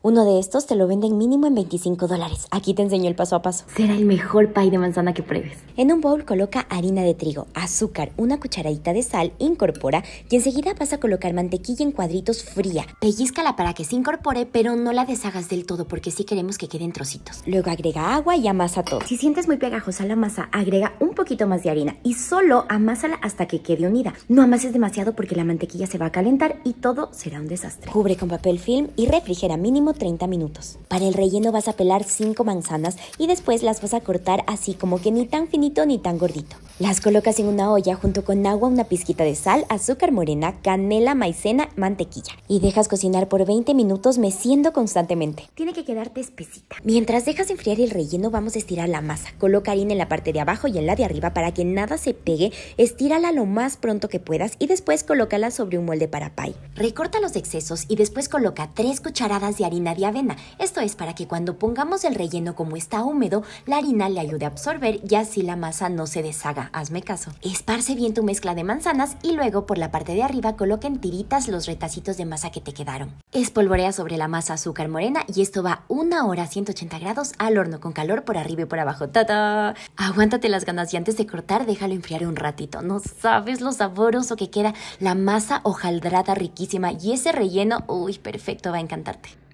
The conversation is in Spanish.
Uno de estos te lo venden mínimo en 25 dólares. Aquí te enseño el paso a paso. Será el mejor pay de manzana que pruebes. En un bowl coloca harina de trigo, azúcar, una cucharadita de sal, incorpora y enseguida vas a colocar mantequilla en cuadritos fría. Pellizcala para que se incorpore, pero no la deshagas del todo porque sí queremos que queden trocitos. Luego agrega agua y amasa todo. Si sientes muy pegajosa la masa, agrega un poquito más de harina y solo amásala hasta que quede unida. No amases demasiado porque la mantequilla se va a calentar y todo será un desastre. Cubre con papel film y refrigera mínimo 30 minutos. Para el relleno vas a pelar 5 manzanas y después las vas a cortar así como que ni tan finito ni tan gordito. Las colocas en una olla junto con agua, una pizquita de sal, azúcar morena, canela, maicena, mantequilla y dejas cocinar por 20 minutos meciendo constantemente. Tiene que quedarte espesita. Mientras dejas enfriar el relleno vamos a estirar la masa. Coloca harina en la parte de abajo y en la de arriba para que nada se pegue. Estírala lo más pronto que puedas y después colócala sobre un molde para pay. Recorta los excesos y después coloca 3 cucharadas de harina de avena. Esto es para que cuando pongamos el relleno como está húmedo, la harina le ayude a absorber y así la masa no se deshaga hazme caso. Esparce bien tu mezcla de manzanas y luego por la parte de arriba coloca en tiritas los retacitos de masa que te quedaron. Espolvorea sobre la masa azúcar morena y esto va una hora a 180 grados al horno con calor por arriba y por abajo. tata. Aguántate las ganas y antes de cortar déjalo enfriar un ratito. No sabes lo saboroso que queda la masa hojaldrada riquísima y ese relleno, uy, perfecto, va a encantarte.